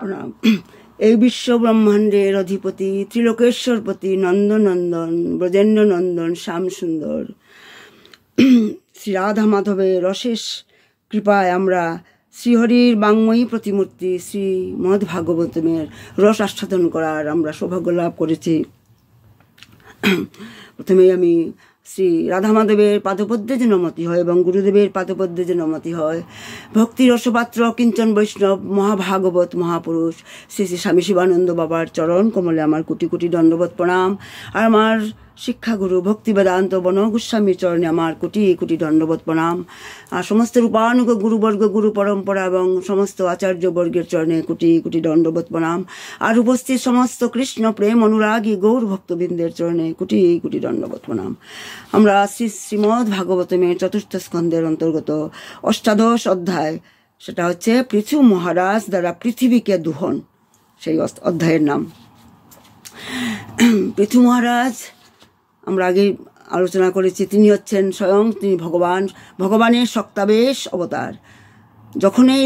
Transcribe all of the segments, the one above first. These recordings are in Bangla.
প্রণাম এই বিশ্ব ব্রহ্মাণ্ডের অধিপতি ত্রিলোকেশ্বরপতি নন্দনন্দন ব্রজেন্দ্র নন্দন শ্যাম সুন্দর শ্রী রাধা মাধবের অশেষ কৃপায় আমরা শ্রীহরির বাংময়ী প্রতিমূর্তি শ্রী মদ ভাগবতমের রস আস্বাদন করার আমরা সৌভাগ্য লাভ করেছি প্রথমেই আমি শ্রী রাধামাধবের পাদপদ্মে যে নমতি হয় এবং গুরুদেবের পাদপদ্মে যে নমতি হয় ভক্তি রসপাত্র কিঞ্চন বৈষ্ণব মহাভাগবত মহাপুরুষ শ্রী শ্রী স্বামী শিবানন্দ বাবার চরণ কমলে আমার কোটি কোটি দণ্ডবোধ প্রণাম আর আমার শিক্ষাগুরু ভক্তিবেদান্ত বন গোস্বামী চরণে আমার কোটি কোটি দণ্ডবোধ প্রণাম আর সমস্ত রূপানুগ গুরুবর্গ গুরু পরম্পরা এবং সমস্ত আচার্যবর্গের চরণে কোটি কোটি দণ্ডবোধ প্রণাম আর উপস্থিত সমস্ত কৃষ্ণ প্রেম অনুরাগী গৌর ভক্তবৃন্দের চরণে কোটি কোটি দণ্ডবোধ প্রণাম আমরা শ্রী শ্রীমদ্ ভাগবতমের চতুর্থ স্কন্ধের অন্তর্গত অষ্টাদশ অধ্যায় সেটা হচ্ছে পৃথু মহারাজ দ্বারা পৃথিবীকে দুহন সেই অধ্যায়ের নাম পৃথু মহারাজ আমরা আগে আলোচনা করেছি তিনি হচ্ছেন স্বয়ং তিনি ভগবান ভগবানের শক্তাবেশ অবতার যখনই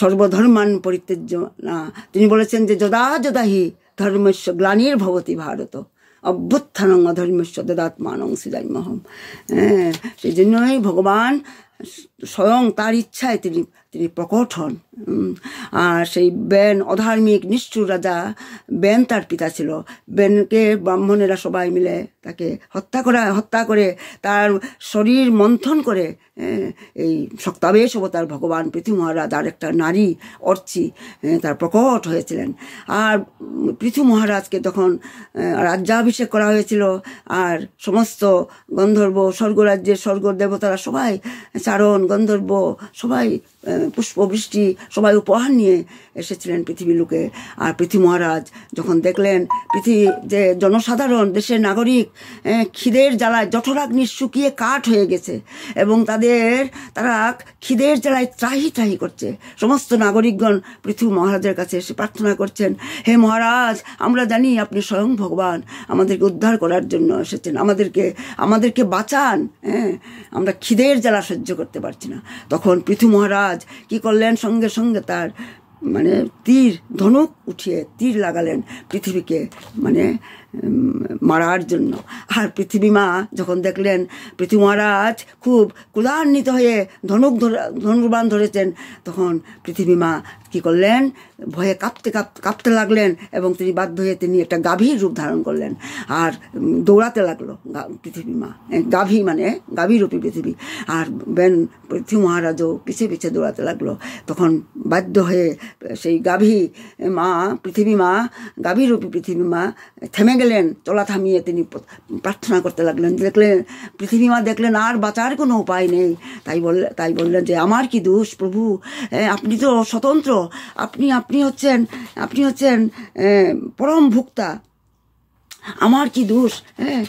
সর্বধর্মান পরিত্যাজ্য না তিনি বলেছেন যে যদা যদাহি ধর্মস্য গ্লানির ভবতি ভারত অভ্যুত্থানং অধর্মস্য দদাত্মানং সৃজাইমহম হ্যাঁ সেই জন্যই ভগবান স্বয়ং তার ইচ্ছায় তিনি তিনি প্রকট হন আর সেই বেন অধার্মিক নিষ্ঠুর রাজা বেন তার পিতা ছিল বেনকে ব্রাহ্মণেরা সবাই মিলে তাকে হত্যা করা হত্যা করে তার শরীর মন্থন করে এই শক্তাবেশ অবতার ভগবান পৃথিবী মহারাজ আর একটা নারী অর্চি তার প্রকট হয়েছিলেন আর পৃথু মহারাজকে তখন রাজ্যাভিষেক করা হয়েছিল আর সমস্ত গন্ধর্ব স্বর্গরাজ্যের স্বর্গ দেবতারা সবাই চারণ গন্ধর্ব সবাই পুষ্পবৃষ্টি সবাই উপহার নিয়ে এসেছিলেন পৃথিবীর লোকে আর পৃথিবী মহারাজ যখন দেখলেন পৃথিবী যে জনসাধারণ দেশের নাগরিক খিদের জ্বালায় জঠরাগ্নি শুকিয়ে কাঠ হয়ে গেছে এবং তাদের তারা খিদের জ্বালায় ত্রাহি ত্রাহি করছে সমস্ত নাগরিকগণ পৃথিবী মহারাজের কাছে এসে প্রার্থনা করছেন হে মহারাজ আমরা জানি আপনি স্বয়ং ভগবান আমাদেরকে উদ্ধার করার জন্য এসেছেন আমাদেরকে আমাদেরকে বাঁচান হ্যাঁ আমরা খিদের জ্বালা সহ্য করতে পারছি না তখন পৃথু মহারাজ মহারাজ কি করলেন সঙ্গে সঙ্গে তার মানে তীর ধনুক উঠিয়ে তীর লাগালেন পৃথিবীকে মানে মারার জন্য আর পৃথিবী মা যখন দেখলেন পৃথিবী মহারাজ খুব কুলান্বিত হয়ে ধনুক ধনুর্বান ধরেছেন তখন পৃথিবী মা কী করলেন ভয়ে কাঁপতে কাঁপতে লাগলেন এবং তিনি বাধ্য হয়ে তিনি একটা গাভীর রূপ ধারণ করলেন আর দৌড়াতে লাগলো পৃথিবী মা গাভী মানে গাভী রূপী পৃথিবী আর বেন পৃথিবী মহারাজও পিছিয়ে পিছিয়ে দৌড়াতে লাগলো তখন বাধ্য হয়ে সেই গাভী মা পৃথিবী মা গাভীরূপী পৃথিবী মা থেমে গেলেন চলা থামিয়ে তিনি প্রার্থনা করতে লাগলেন দেখলেন পৃথিবী মা দেখলেন আর বাঁচার কোনো উপায় নেই তাই বললেন তাই বললেন যে আমার কি দোষ প্রভু আপনি তো স্বতন্ত্র আপনি আপনি হচ্ছেন আপনি হচ্ছেন পরম ভুক্তা আমার কি দোষ হ্যাঁ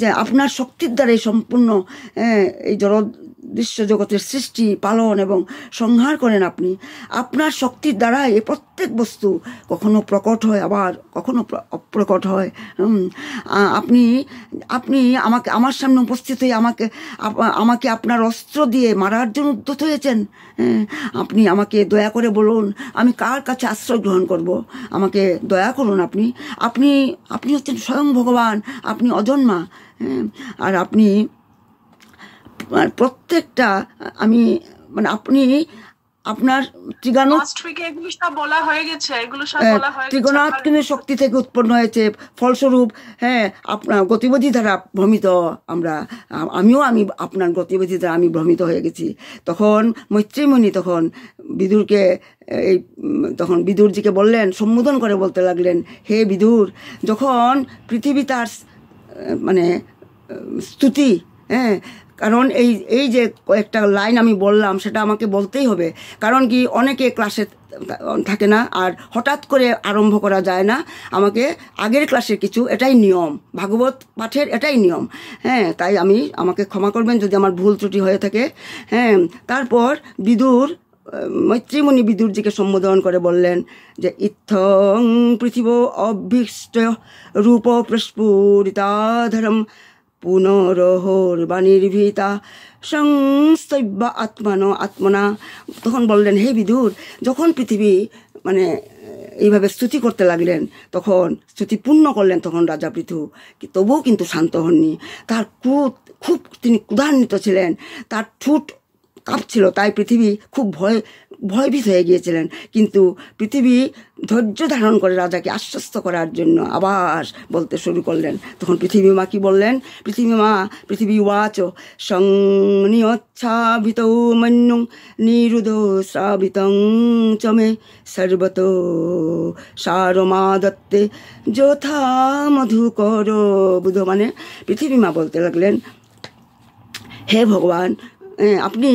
যে আপনার শক্তির দ্বারাই সম্পূর্ণ এই জড় বিশ্বজগতের সৃষ্টি পালন এবং সংহার করেন আপনি আপনার শক্তির দ্বারাই এই প্রত্যেক বস্তু কখনো প্রকট হয় আবার কখনো অপ্রকট হয় আপনি আপনি আমাকে আমার সামনে উপস্থিত হয়ে আমাকে আমাকে আপনার অস্ত্র দিয়ে মারার জন্য উদ্যত হয়েছেন হ্যাঁ, আপনি আমাকে দয়া করে বলুন আমি কার কাছে আশ্রয় গ্রহণ করব আমাকে দয়া করুন আপনি আপনি আপনি হচ্ছেন স্বয়ং ভগবান আপনি অজন্মা হ্যাঁ, আর আপনি মানে প্রত্যেকটা আমি মানে আপনি আপনার বলা হয়ে গেছে হ্যাঁ, কিন্তু শক্তি থেকে উৎপন্ন হয়েছে ফলস্বরূপ হ্যাঁ আপনার গতিবিধি দ্বারা ভ্রমিত আমরা আমিও আমি আপনার গতিবিধি দ্বারা আমি ভ্রমিত হয়ে গেছি তখন মৈত্রীমণি তখন বিদুরকে এই তখন বিদুরজিকে বললেন সম্বোধন করে বলতে লাগলেন হে বিদুর যখন পৃথিবী তার মানে স্তুতি হ্যাঁ কারণ এই এই যে কয়েকটা লাইন আমি বললাম সেটা আমাকে বলতেই হবে কারণ কি অনেকে ক্লাসে থাকে না আর হঠাৎ করে আরম্ভ করা যায় না আমাকে আগের ক্লাসের কিছু এটাই নিয়ম ভাগবত পাঠের এটাই নিয়ম হ্যাঁ তাই আমি আমাকে ক্ষমা করবেন যদি আমার ভুল ত্রুটি হয়ে থাকে হ্যাঁ তারপর বিদুর মৈত্রীমণি বিদুরজিকে সম্বোধন করে বললেন যে ইথং পৃথিব অভীষ্ট রূপ প্রস্ফুরিতাধরম পুনরহর্বা নির্ভীতা সংস্তব্য আত্মানো আত্মনা তখন বললেন হে বিদুর যখন পৃথিবী মানে এইভাবে স্তুতি করতে লাগলেন তখন স্তুতি পূর্ণ করলেন তখন রাজা পৃথু তবুও কিন্তু শান্ত হননি তার ক্রুত খুব তিনি ক্ষুধান্বিত ছিলেন তার ঠুট কাঁপছিল তাই পৃথিবী খুব ভয় ভয়ভীত হয়ে গিয়েছিলেন কিন্তু পৃথিবী ধৈর্য ধারণ করে রাজাকে আশ্বস্ত করার জন্য আবার বলতে শুরু করলেন তখন পৃথিবী মা কি বললেন পৃথিবী মা পৃথিবী ওয়াচ সংনিয়চ্ছাভিত মন্য নিরুদ শ্রাবিত চমে সর্বত সারমা দত্তে যথা মধুকর বুধ মানে পৃথিবী মা বলতে লাগলেন হে ভগবান আপনি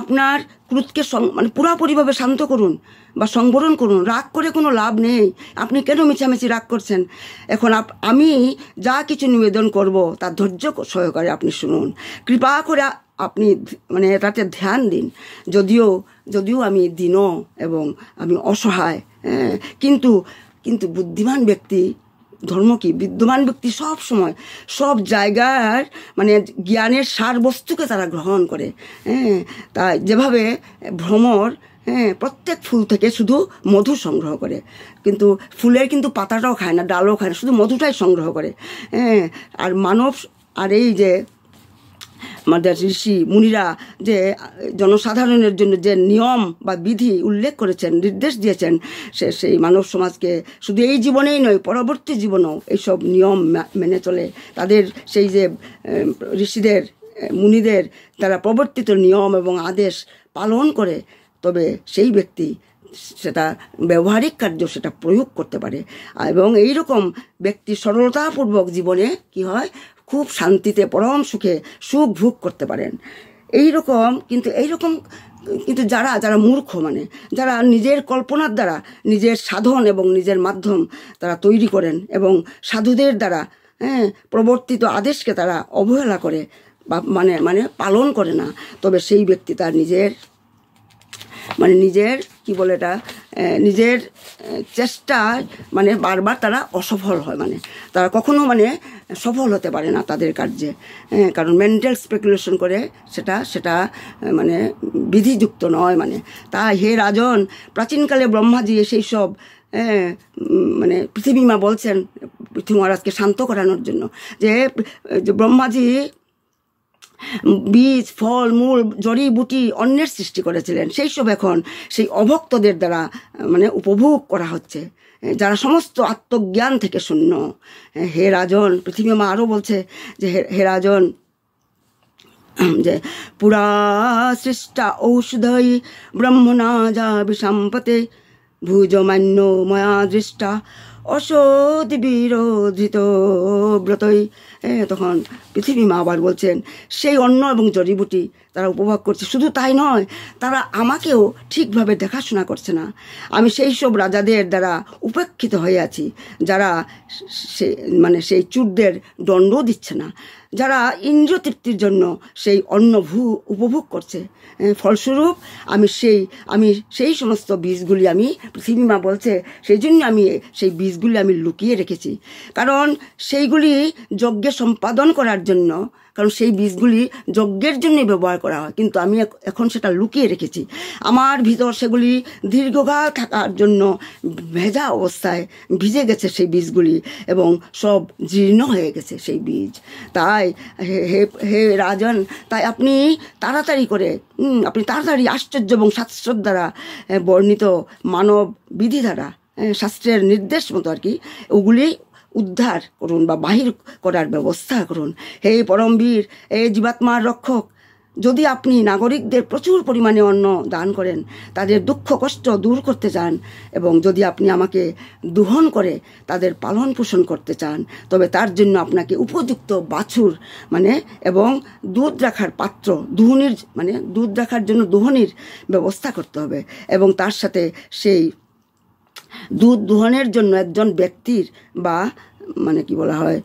আপনার ক্রুদকে মানে পুরাপুরিভাবে শান্ত করুন বা সংবরণ করুন রাগ করে কোনো লাভ নেই আপনি কেন মিছামেছি রাগ করছেন এখন আমি যা কিছু নিবেদন করব তার ধৈর্য সহকারে আপনি শুনুন কৃপা করে আপনি মানে এটাতে ধ্যান দিন যদিও যদিও আমি দিন এবং আমি অসহায় হ্যাঁ, কিন্তু কিন্তু বুদ্ধিমান ব্যক্তি ধর্ম কি বিদ্যমান ব্যক্তি সব সময় সব জায়গার মানে জ্ঞানের সারবস্তুকে তারা গ্রহণ করে হ্যাঁ তাই যেভাবে ভ্রমর হ্যাঁ প্রত্যেক ফুল থেকে শুধু মধু সংগ্রহ করে কিন্তু ফুলের কিন্তু পাতাটাও খায় না ডালও খায় না শুধু মধুটাই সংগ্রহ করে হ্যাঁ আর মানব আর এই যে আমাদের ঋষি মুনিরা যে জনসাধারণের জন্য যে নিয়ম বা বিধি উল্লেখ করেছেন নির্দেশ দিয়েছেন সে সেই মানব সমাজকে শুধু এই জীবনেই নয় পরবর্তী জীবনেও এইসব নিয়ম মেনে চলে তাদের সেই যে ঋষিদের মুনিদের তারা প্রবর্তিত নিয়ম এবং আদেশ পালন করে তবে সেই ব্যক্তি সেটা ব্যবহারিক কার্য সেটা প্রয়োগ করতে পারে এবং এইরকম ব্যক্তি সরলতাপূর্বক জীবনে কি হয় খুব শান্তিতে পরম সুখে সুখ ভোগ করতে পারেন এই রকম কিন্তু এই রকম কিন্তু যারা যারা মূর্খ মানে যারা নিজের কল্পনার দ্বারা নিজের সাধন এবং নিজের মাধ্যম তারা তৈরি করেন এবং সাধুদের দ্বারা হ্যাঁ প্রবর্তিত আদেশকে তারা অবহেলা করে বা মানে মানে পালন করে না তবে সেই ব্যক্তি তার নিজের মানে নিজের কি বলে এটা নিজের চেষ্টায় মানে বারবার তারা অসফল হয় মানে তারা কখনো মানে সফল হতে পারে না তাদের কার্যে কারণ মেন্টাল স্পেকুলেশন করে সেটা সেটা মানে বিধিযুক্ত নয় মানে তা হে রাজন প্রাচীনকালে ব্রহ্মাজি সেই সব মানে পৃথিবীমা বলছেন পৃথিবী মহারাজকে শান্ত করানোর জন্য যে ব্রহ্মাজি বীজ ফল মূল জড়ি বুটি অন্যের সৃষ্টি করেছিলেন সেই সব এখন সেই অভক্তদের দ্বারা মানে উপভোগ করা হচ্ছে যারা সমস্ত আত্মজ্ঞান থেকে শূন্য হে রাজন পৃথিবী মা আরও বলছে যে হে রাজন যে পুরা সৃষ্টা ঔষধই ব্রহ্মণা যা বিসম্পতে ভুজমান্য ময়া দৃষ্টা অসৎ বিরোধিত ব্রতই তখন পৃথিবী মা আবার বলছেন সেই অন্ন এবং জড়িবুটি তারা উপভোগ করছে শুধু তাই নয় তারা আমাকেও ঠিকভাবে দেখাশোনা করছে না আমি সেই সব রাজাদের দ্বারা উপেক্ষিত হয়ে আছি যারা সে মানে সেই চুরদের দণ্ডও দিচ্ছে না যারা ইন্দ্রতৃপ্তির জন্য সেই অন্ন ভূ উপভোগ করছে ফলস্বরূপ আমি সেই আমি সেই সমস্ত বীজগুলি আমি পৃথিবী মা বলছে সেই জন্য আমি সেই বীজগুলি আমি লুকিয়ে রেখেছি কারণ সেইগুলি যজ্ঞে সম্পাদন করার জন্য কারণ সেই বীজগুলি যজ্ঞের জন্য ব্যবহার করা হয় কিন্তু আমি এখন সেটা লুকিয়ে রেখেছি আমার ভিতর সেগুলি দীর্ঘকাল থাকার জন্য ভেজা অবস্থায় ভিজে গেছে সেই বীজগুলি এবং সব জীর্ণ হয়ে গেছে সেই বীজ তাই হে হে রাজন তাই আপনি তাড়াতাড়ি করে আপনি তাড়াতাড়ি আশ্চর্য এবং শাস্ত্র দ্বারা বর্ণিত মানব বিধি দ্বারা শাস্ত্রের নির্দেশ মতো আর কি ওগুলি উদ্ধার করুন বা বাহির করার ব্যবস্থা করুন হে পরমবীর হে জীবাত্মার রক্ষক যদি আপনি নাগরিকদের প্রচুর পরিমাণে অন্ন দান করেন তাদের দুঃখ কষ্ট দূর করতে চান এবং যদি আপনি আমাকে দুহন করে তাদের পালন পোষণ করতে চান তবে তার জন্য আপনাকে উপযুক্ত বাছুর মানে এবং দুধ রাখার পাত্র দুহনির মানে দুধ রাখার জন্য দুহনির ব্যবস্থা করতে হবে এবং তার সাথে সেই দুধ দুহনের জন্য একজন ব্যক্তির বা মানে কি বলা হয়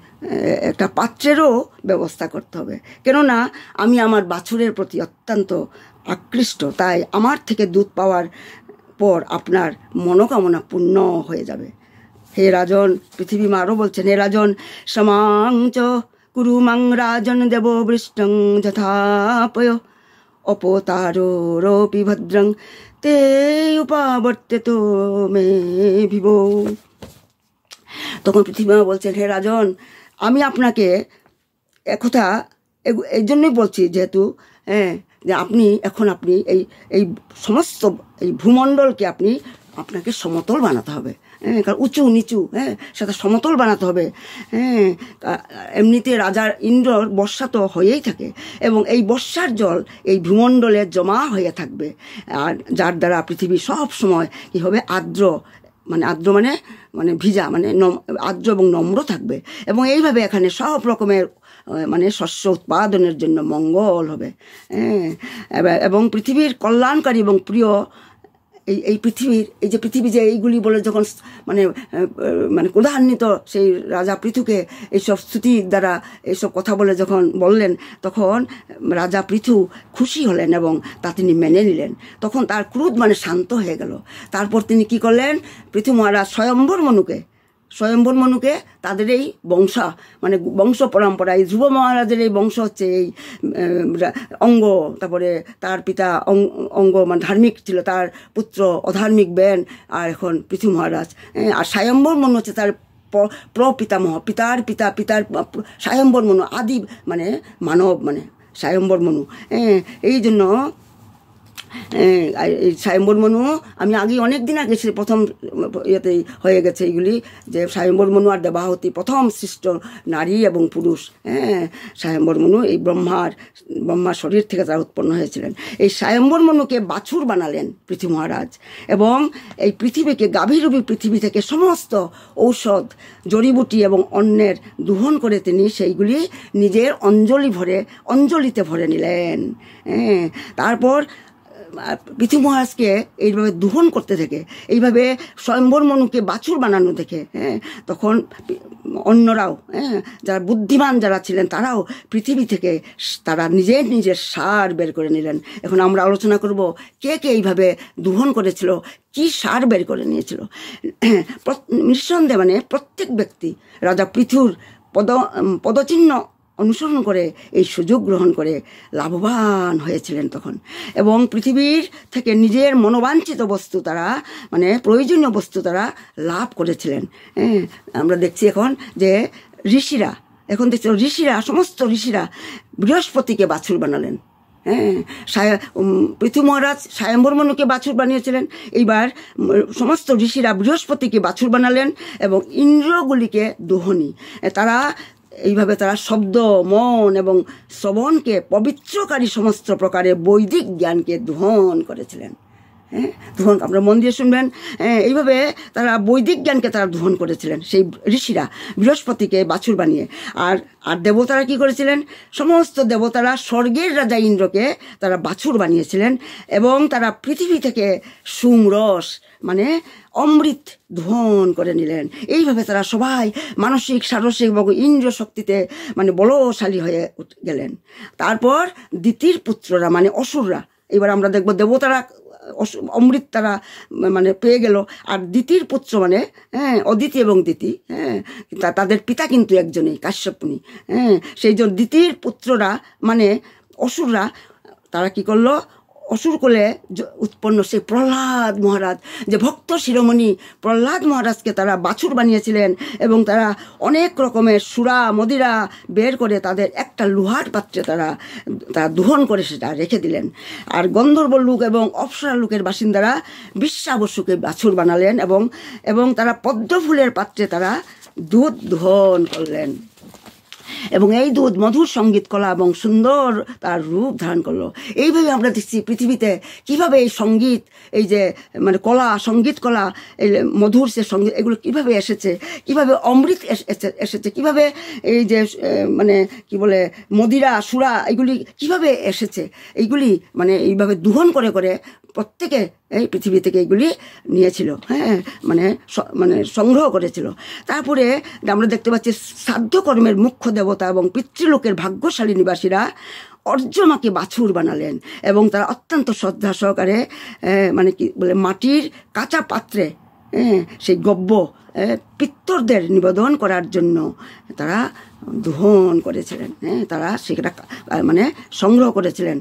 একটা পাত্রেরও ব্যবস্থা করতে হবে কেননা আমি আমার বাছুরের প্রতি অত্যন্ত আকৃষ্ট তাই আমার থেকে দুধ পাওয়ার পর আপনার মনোকামনা পূর্ণ হয়ে যাবে হে রাজন পৃথিবী মারও বলছেন হে রাজন সমাংচ মাং রাজন দেব বৃষ্টং যথাপয় রপি ভদ্রং উপাবর্তেত মে ভিব তখন পৃথিবীমা বলছেন হে রাজন আমি আপনাকে একথা এই জন্যই বলছি যেহেতু হ্যাঁ যে আপনি এখন আপনি এই এই সমস্ত এই ভূমণ্ডলকে আপনি আপনাকে সমতল বানাতে হবে হ্যাঁ কারণ উঁচু নিচু হ্যাঁ সেটা সমতল বানাতে হবে হ্যাঁ এমনিতে রাজার ইন্দ্রর বর্ষা তো হয়েই থাকে এবং এই বর্ষার জল এই ভূমণ্ডলে জমা হয়ে থাকবে আর যার দ্বারা পৃথিবী সব সময় কী হবে আর্দ্র মানে আর্দ্র মানে মানে ভিজা মানে আর্দ্র এবং নম্র থাকবে এবং এইভাবে এখানে সব রকমের মানে শস্য উৎপাদনের জন্য মঙ্গল হবে হ্যাঁ এবং পৃথিবীর কল্যাণকারী এবং প্রিয় এই এই পৃথিবীর এই যে পৃথিবী যে এইগুলি বলে যখন মানে মানে ক্রধান্বিত সেই রাজা পৃথুকে এইসব স্তুতি দ্বারা এইসব কথা বলে যখন বললেন তখন রাজা পৃথু খুশি হলেন এবং তা তিনি মেনে নিলেন তখন তার ক্রোধ মানে শান্ত হয়ে গেল তারপর তিনি কি করলেন পৃথু মহারাজ স্বয়ম্বর মনুকে স্বয়ম্বর মনুকে তাদের এই বংশ মানে বংশ পরম্পরা এই ধ্রুব মহারাজের এই বংশ হচ্ছে এই অঙ্গ তারপরে তার পিতা অঙ্গ মানে ধার্মিক ছিল তার পুত্র অধার্মিক ব্যান আর এখন পৃথু মহারাজ আর স্বয়ম্বর মনু হচ্ছে তার প্র পিতামহ পিতার পিতা পিতার স্বয়ম্বর মনু আদি মানে মানব মানে স্বয়ম্বর মনু এই জন্য সায়ম্বর মনু আমি আগে অনেক দিন আগে প্রথম ইয়েতে হয়ে গেছে এইগুলি যে সায়ম্বর মনু আর দেবাহতী প্রথম সৃষ্ট নারী এবং পুরুষ হ্যাঁ সায়ম্বর মনু এই ব্রহ্মার ব্রহ্মার শরীর থেকে তারা উৎপন্ন হয়েছিলেন এই সায়ম্বর মনুকে বাছুর বানালেন পৃথিবী মহারাজ এবং এই পৃথিবীকে গাভীরূপী পৃথিবী থেকে সমস্ত ঔষধ জড়িবুটি এবং অন্যের দুহন করে তিনি সেইগুলি নিজের অঞ্জলি ভরে অঞ্জলিতে ভরে নিলেন হ্যাঁ তারপর পৃথিবীমহারাজকে এইভাবে দূহন করতে থাকে এইভাবে স্বয়ম্বর মনুকে বাছুর বানানো থেকে হ্যাঁ তখন অন্যরাও হ্যাঁ যারা বুদ্ধিমান যারা ছিলেন তারাও পৃথিবী থেকে তারা নিজের নিজের সার বের করে নিলেন এখন আমরা আলোচনা করব কে কে এইভাবে দূহন করেছিল কি সার বের করে নিয়েছিল নিঃসন্দেহ মানে প্রত্যেক ব্যক্তি রাজা পৃথুর পদ পদচিহ্ন অনুসরণ করে এই সুযোগ গ্রহণ করে লাভবান হয়েছিলেন তখন এবং পৃথিবীর থেকে নিজের মনোবাঞ্ছিত বস্তু তারা মানে প্রয়োজনীয় বস্তু তারা লাভ করেছিলেন হ্যাঁ আমরা দেখছি এখন যে ঋষিরা এখন দেখছি ঋষিরা সমস্ত ঋষিরা বৃহস্পতিকে বাছুর বানালেন হ্যাঁ পৃথু মহারাজ স্বয়ম্বর মনুকে বাছুর বানিয়েছিলেন এইবার সমস্ত ঋষিরা বৃহস্পতিকে বাছুর বানালেন এবং ইন্দ্রগুলিকে দোহনী তারা এইভাবে তারা শব্দ মন এবং শ্রবণকে পবিত্রকারী সমস্ত প্রকারে বৈদিক জ্ঞানকে দোহন করেছিলেন হ্যাঁ ধোহন আপনারা মন দিয়ে শুনবেন এইভাবে তারা বৈদিক জ্ঞানকে তারা ধোহন করেছিলেন সেই ঋষিরা বৃহস্পতিকে বাছুর বানিয়ে আর আর দেবতারা কি করেছিলেন সমস্ত দেবতারা স্বর্গের রাজা ইন্দ্রকে তারা বাছুর বানিয়েছিলেন এবং তারা পৃথিবী থেকে সুমরস মানে অমৃত ধন করে নিলেন এইভাবে তারা সবাই মানসিক সারসিক এবং ইন্দ্র শক্তিতে মানে বলশালী হয়ে গেলেন তারপর দ্বিতীয় পুত্ররা মানে অসুররা এবার আমরা দেখব দেবতারা অমৃত তারা মানে পেয়ে গেল আর দিতির পুত্র মানে হ্যাঁ অদিতি এবং দিতি হ্যাঁ তাদের পিতা কিন্তু একজনেই কাশ্যপনি হ্যাঁ সেই জন্য দিতির পুত্ররা মানে অসুররা তারা কি করলো অসুর কোলে উৎপন্ন সেই প্রহ্লাদ মহারাজ যে ভক্ত শিরোমণি প্রহ্লাদ মহারাজকে তারা বাছুর বানিয়েছিলেন এবং তারা অনেক রকমের সুরা মদিরা বের করে তাদের একটা লোহার পাত্রে তারা তারা দুহন করে সেটা রেখে দিলেন আর গন্ধর্ব লোক এবং অপসরা লোকের বাসিন্দারা বিশ্বাবসুকে বাছুর বানালেন এবং এবং তারা পদ্ম ফুলের পাত্রে তারা দুধ দুহন করলেন এবং এই দুধ মধুর সঙ্গীত কলা এবং সুন্দর তার রূপ ধারণ করলো এইভাবে আমরা দেখছি পৃথিবীতে কিভাবে এই সঙ্গীত এই যে মানে কলা সঙ্গীত কলা এই মধুর যে সঙ্গীত এগুলো কিভাবে এসেছে কিভাবে অমৃত এসেছে কিভাবে এই যে মানে কি বলে মদিরা সুরা এগুলি কিভাবে এসেছে এইগুলি মানে এইভাবে দুহন করে করে প্রত্যেকে এই পৃথিবী থেকে এগুলি নিয়েছিল হ্যাঁ মানে মানে সংগ্রহ করেছিল তারপরে আমরা দেখতে পাচ্ছি শ্রাদ্ধকর্মের মুখ্য দেবতা এবং পিতৃলোকের ভাগ্যশালী নিবাসীরা অর্জমাকে বাছুর বানালেন এবং তারা অত্যন্ত শ্রদ্ধা সহকারে মানে কি বলে মাটির কাঁচা পাত্রে সেই গব্য পিত্তরদের নিবেদন করার জন্য তারা দোহন করেছিলেন হ্যাঁ তারা সেটা মানে সংগ্রহ করেছিলেন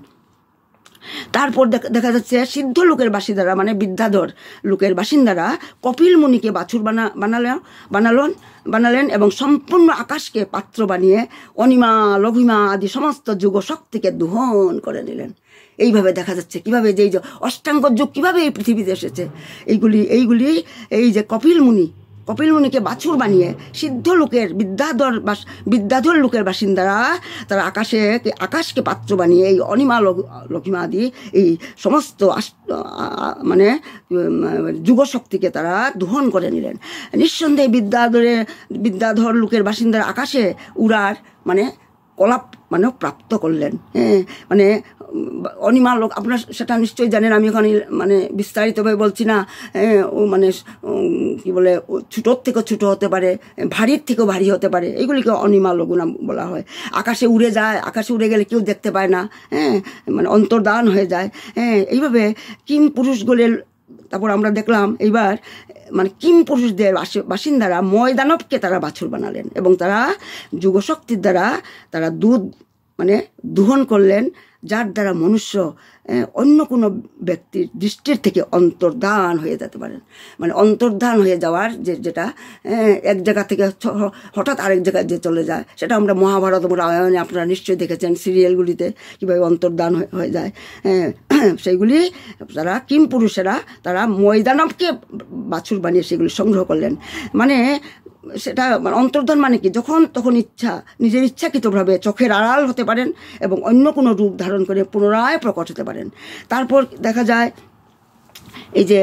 তারপর দেখা যাচ্ছে সিদ্ধ লোকের বাসিন্দারা মানে বিদ্যাধর লোকের বাসিন্দারা কপিল মুনিকে বাছুর বানা বানালেন বানালেন বানালেন এবং সম্পূর্ণ আকাশকে পাত্র বানিয়ে অনিমা লভিমা আদি সমস্ত যুগ শক্তিকে দুহন করে নিলেন এইভাবে দেখা যাচ্ছে কিভাবে যে অষ্টাঙ্গ যুগ কীভাবে এই পৃথিবীতে এসেছে এইগুলি এইগুলি এই যে কপিল মুনি কপিলমুনিকে বাছুর বানিয়ে সিদ্ধ লোকের বিদ্যাধর বাস বিদ্যাধর লোকের বাসিন্দারা তারা আকাশে আকাশকে পাত্র বানিয়ে এই অনিমা লক্ষ্মীমা আদি এই সমস্ত মানে যুবশক্তিকে তারা দোহন করে নিলেন নিঃসন্দেহে বিদ্যাধরে বিদ্যাধর লোকের বাসিন্দারা আকাশে উড়ার মানে কলাপ মানে প্রাপ্ত করলেন হ্যাঁ মানে অনিমা লোক আপনার সেটা নিশ্চয়ই জানেন আমি ওখানে মানে বিস্তারিতভাবে বলছি না ও মানে কি বলে ছোটোর থেকে ছোটো হতে পারে ভারীর থেকেও ভারী হতে পারে এগুলিকে অনিমা লগুনা বলা হয় আকাশে উড়ে যায় আকাশে উড়ে গেলে কেউ দেখতে পায় না হ্যাঁ মানে অন্তর্দান হয়ে যায় হ্যাঁ এইভাবে কিম পুরুষগুলের তারপর আমরা দেখলাম এইবার মানে কিম পুরুষদের বাসিন্দারা ময়দানবকে তারা বাছুর বানালেন এবং তারা যুগশক্তির দ্বারা তারা দুধ মানে দোহন করলেন যার দ্বারা মনুষ্য অন্য কোনো ব্যক্তির দৃষ্টির থেকে অন্তর্ধান হয়ে যেতে পারেন মানে অন্তর্ধান হয়ে যাওয়ার যে যেটা এক জায়গা থেকে হঠাৎ আরেক জায়গায় যে চলে যায় সেটা আমরা মহাভারত রামায়ণে আপনারা নিশ্চয়ই দেখেছেন সিরিয়ালগুলিতে কীভাবে অন্তর্ধান হয়ে যায় সেইগুলি তারা কিম পুরুষেরা তারা ময়দানবকে বাছুর বানিয়ে সেগুলি সংগ্রহ করলেন মানে সেটা মানে অন্তর্ধান মানে কি যখন তখন ইচ্ছা নিজের ইচ্ছাকৃতভাবে চোখের আড়াল হতে পারেন এবং অন্য কোনো রূপ ধারণ করে পুনরায় প্রকট হতে পারেন তারপর দেখা যায় এই যে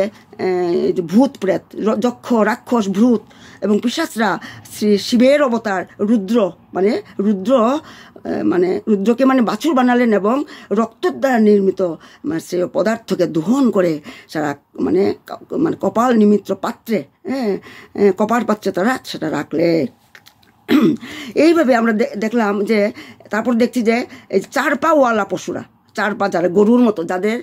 ভূত প্রেত যক্ষ রাক্ষস ভূত এবং পিসাচরা শ্রী শিবের অবতার রুদ্র মানে রুদ্র মানে রুদ্রকে মানে বাছুর বানালেন এবং রক্তর দ্বারা নির্মিত মানে সে পদার্থকে দহন করে সারা মানে মানে কপাল নিমিত্র পাত্রে হ্যাঁ, হ্যাঁ কপার পাত্রে তারা সেটা রাখলে এইভাবে আমরা দেখলাম যে তারপর দেখছি যে এই চার ওয়ালা পশুরা চার পা যারা গরুর মতো যাদের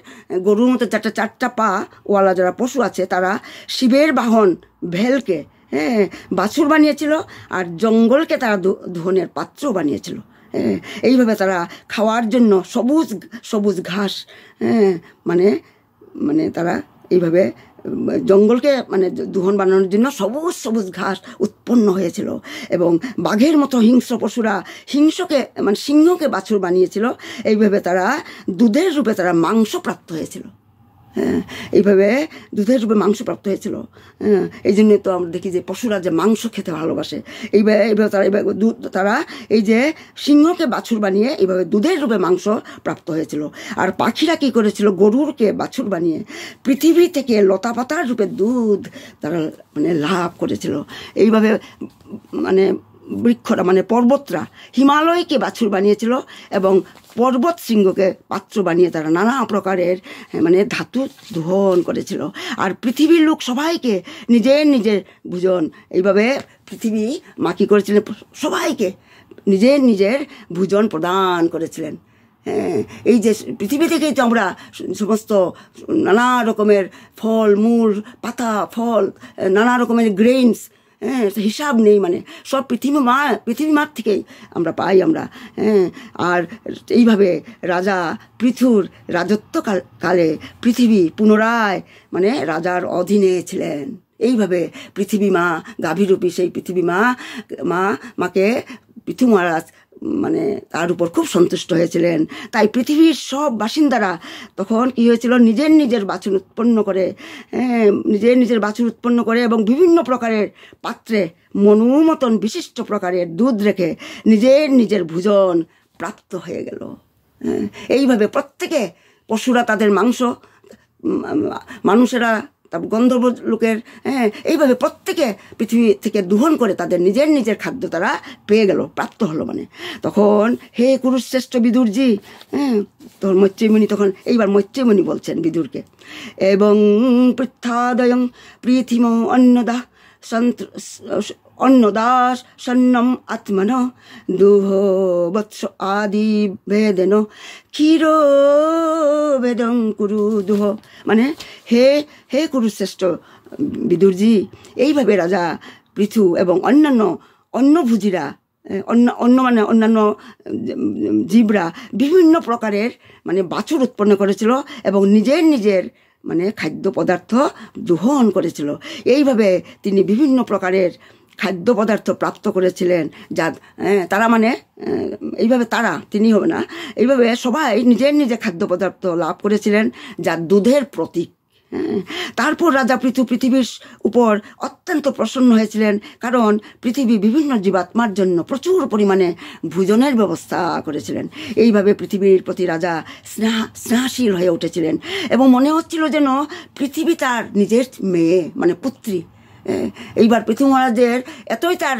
গরুর মতো চারটা চারটা পা ওয়ালা যারা পশু আছে তারা শিবের বাহন ভেলকে হ্যাঁ বাছুর বানিয়েছিল আর জঙ্গলকে তারা ধনের পাত্র বানিয়েছিল হ্যাঁ এইভাবে তারা খাওয়ার জন্য সবুজ সবুজ ঘাস হ্যাঁ মানে মানে তারা এইভাবে জঙ্গলকে মানে দুহন বানানোর জন্য সবুজ সবুজ ঘাস উৎপন্ন হয়েছিল এবং বাঘের মতো হিংস্র পশুরা হিংসকে মানে সিংহকে বাছুর বানিয়েছিল এইভাবে তারা দুধের রূপে তারা মাংস প্রাপ্ত হয়েছিল হ্যাঁ এইভাবে দুধের রূপে মাংস প্রাপ্ত হয়েছিল হ্যাঁ এই জন্যে তো আমরা দেখি যে পশুরা যে মাংস খেতে ভালোবাসে এইভাবে এইভাবে তারা এইভাবে দুধ তারা এই যে সিংহকে বাছুর বানিয়ে এইভাবে দুধের রূপে মাংস প্রাপ্ত হয়েছিল আর পাখিরা কী করেছিল গরুরকে বাছুর বানিয়ে পৃথিবী থেকে লতা পাতার রূপে দুধ তারা মানে লাভ করেছিল এইভাবে মানে বৃক্ষরা মানে পর্বতরা হিমালয়কে বাছুর বানিয়েছিল এবং পর্বত শৃঙ্গকে পাত্র বানিয়ে তারা নানা প্রকারের মানে ধাতু দোহন করেছিল আর পৃথিবীর লোক সবাইকে নিজের নিজের ভোজন এইভাবে পৃথিবী মাকি করেছিলেন সবাইকে নিজের নিজের ভোজন প্রদান করেছিলেন হ্যাঁ এই যে পৃথিবী থেকেই তো আমরা সমস্ত নানা রকমের ফল মূল পাতা ফল নানা রকমের গ্রেইনস হ্যাঁ হিসাব নেই মানে সব পৃথিবী মা পৃথিবী মার থেকেই আমরা পাই আমরা হ্যাঁ আর এইভাবে রাজা পৃথুর রাজত্বকাল কালে পৃথিবী পুনরায় মানে রাজার অধীনে ছিলেন এইভাবে পৃথিবী মা গাভীরূপী সেই পৃথিবী মা মা মাকে পৃথু মহারাজ মানে তার উপর খুব সন্তুষ্ট হয়েছিলেন তাই পৃথিবীর সব বাসিন্দারা তখন কি হয়েছিল নিজের নিজের বাছুর উৎপন্ন করে হ্যাঁ, নিজের নিজের বাছুর উৎপন্ন করে এবং বিভিন্ন প্রকারের পাত্রে মনোমতন বিশিষ্ট প্রকারের দুধ রেখে নিজের নিজের ভোজন প্রাপ্ত হয়ে গেল হ্যাঁ, এইভাবে প্রত্যেকে পশুরা তাদের মাংস মানুষেরা তারপর গন্ধর্ব লোকের হ্যাঁ এইভাবে প্রত্যেকে পৃথিবী থেকে দুহন করে তাদের নিজের নিজের খাদ্য তারা পেয়ে গেল প্রাপ্ত হলো মানে তখন হে কুরুশ্রেষ্ঠ বিদুরজি হ্যাঁ তখন মৈত্রীমণি তখন এইবার মৈত্রীমণি বলছেন বিদুরকে এবং পৃথাদয়ং পৃথিম অন্নদা অন্নদাস সন্নম আত্মন দুহ বৎস আদি ভেদেন ক্ষীর ভেদং কুরু দুহ মানে হে হে কুরুশ্রেষ্ঠ বিদুরজি এইভাবে রাজা পৃথু এবং অন্যান্য অন্নভুজিরা অন্য অন্য মানে অন্যান্য জীবরা বিভিন্ন প্রকারের মানে বাছুর উৎপন্ন করেছিল এবং নিজের নিজের মানে খাদ্য পদার্থ দোহন করেছিল এইভাবে তিনি বিভিন্ন প্রকারের খাদ্য পদার্থ প্রাপ্ত করেছিলেন যা হ্যাঁ, তারা মানে এইভাবে তারা তিনি হবে না এইভাবে সবাই নিজের নিজে খাদ্য পদার্থ লাভ করেছিলেন যা দুধের প্রতীক হ্যাঁ। তারপর রাজা পৃথু পৃথিবীর উপর অত্যন্ত প্রসন্ন হয়েছিলেন কারণ পৃথিবী বিভিন্ন জীবাত্মার জন্য প্রচুর পরিমাণে ভোজনের ব্যবস্থা করেছিলেন এইভাবে পৃথিবীর প্রতি রাজা স্নেহ স্নেহাশীল হয়ে উঠেছিলেন এবং মনে হচ্ছিল যেন পৃথিবী তার নিজের মেয়ে মানে পুত্রী এইবার পৃথিবী মহারাজের এতই তার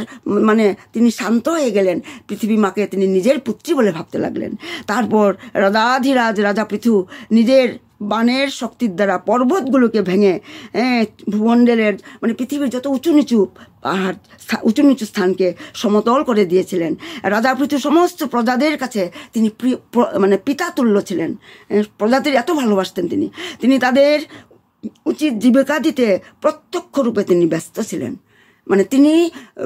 মানে তিনি শান্ত হয়ে গেলেন পৃথিবী মাকে তিনি নিজের পুত্রী বলে ভাবতে লাগলেন তারপর রাধাধিরাজ রাজা পৃথু নিজের বানের শক্তির দ্বারা পর্বতগুলোকে ভেঙে ভূমণ্ডলের মানে পৃথিবীর যত উঁচু নিচু পাহাড় উঁচু নিচু স্থানকে সমতল করে দিয়েছিলেন রাজা পৃথু সমস্ত প্রজাদের কাছে তিনি মানে পিতা তুল্য ছিলেন প্রজাদের এত ভালোবাসতেন তিনি তিনি তাদের উচিত জীবিকা দিতে প্রত্যক্ষ রূপে তিনি ব্যস্ত ছিলেন মানে তিনি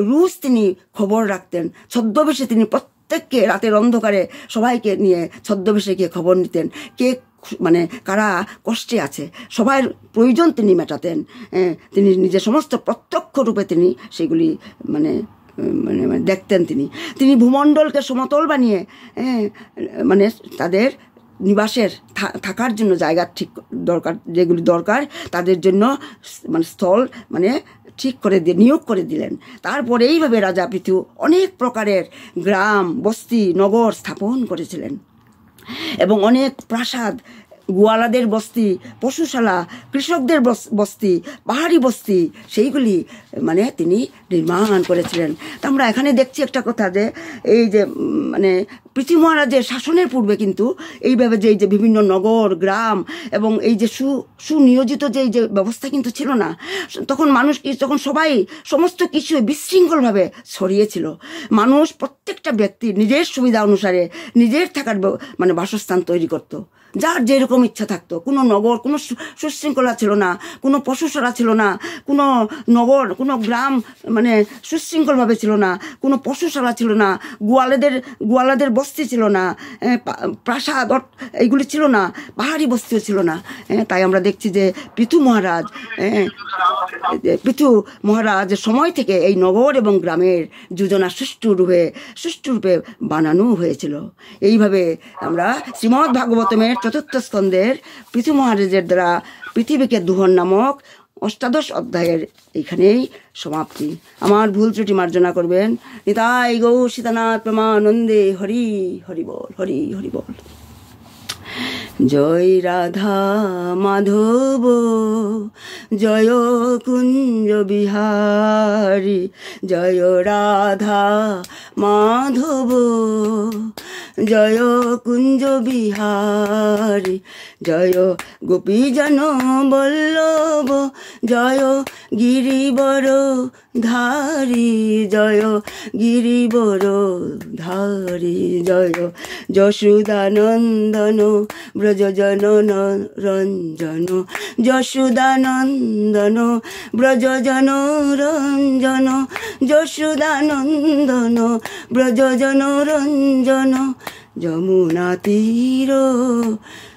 রুশ তিনি খবর রাখতেন ছদ্মবেশে তিনি প্রত্যেককে রাতের অন্ধকারে সবাইকে নিয়ে ছদ্মবেশে গিয়ে খবর নিতেন কে মানে কারা কষ্টে আছে সবার প্রয়োজন তিনি মেটাতেন তিনি নিজের সমস্ত প্রত্যক্ষ রূপে তিনি সেগুলি মানে মানে, মানে দেখতেন তিনি তিনি ভূমণ্ডলকে সমতল বানিয়ে মানে তাদের নিবাসের থাকার জন্য জায়গা ঠিক দরকার যেগুলি দরকার তাদের জন্য মানে স্থল মানে ঠিক করে দিয়ে নিয়োগ করে দিলেন তারপরে এইভাবে রাজা পৃথু অনেক প্রকারের গ্রাম বস্তি নগর স্থাপন করেছিলেন এবং অনেক প্রাসাদ গোয়ালাদের বস্তি পশুশালা কৃষকদের বস্তি পাহাড়ি বস্তি সেইগুলি মানে তিনি নির্মাণ করেছিলেন আমরা এখানে দেখছি একটা কথা যে এই যে মানে পৃথিবী মহারাজের শাসনের পূর্বে কিন্তু এইভাবে যে এই যে বিভিন্ন নগর গ্রাম এবং এই যে সু সুনিয়োজিত যে এই যে ব্যবস্থা কিন্তু ছিল না তখন মানুষ তখন সবাই সমস্ত কিছু বিশৃঙ্খলভাবে ছড়িয়েছিল মানুষ প্রত্যেকটা ব্যক্তি নিজের সুবিধা অনুসারে নিজের থাকার মানে বাসস্থান তৈরি করতো যার যেরকম ইচ্ছা থাকতো কোনো নগর কোনো সুশৃঙ্খলা ছিল না কোনো পশুসরা ছিল না কোনো নগর কোনো গ্রাম মানে সুশৃঙ্খলভাবে ছিল না কোনো পশুসরা ছিল না গোয়ালেদের গোয়ালাদের বস্তি ছিল না প্রাসাদ এইগুলি ছিল না পাহাড়ি বস্তিও ছিল না তাই আমরা দেখছি যে পৃথু মহারাজ পৃথু মহারাজ সময় থেকে এই নগর এবং গ্রামের যোজনা সুষ্ঠুরূপে সুষ্ঠুরূপে বানানো হয়েছিল এইভাবে আমরা শ্রীমদ্ ভাগবতমের চতুর্থ স্কন্ধের পৃথু মহারাজের দ্বারা পৃথিবীকে দুহন নামক অষ্টাদশ অধ্যায়ের এইখানেই সমাপ্তি আমার ভুল ত্রুটি মার্জনা করবেন নিতাই গৌ সীতানাথ প্রমানন্দে হরি হরি বল হরি হরি বল জয় রাধা মাধব জয় কুঞ্জ বিহারী জয় রাধা মাধব জয় কুঞ্জ বিহারী জয় জন বল্লব জয় গিরিবর ধারি জয় গিরিবর ধারি জয় যশুদানন্দন ব্রজ ব্রজজন রঞ্জন যশুদানন্দন ব্রজ জন রঞ্জন যশুদানন্দন ব্রজ জন রঞ্জন যমুনা তীর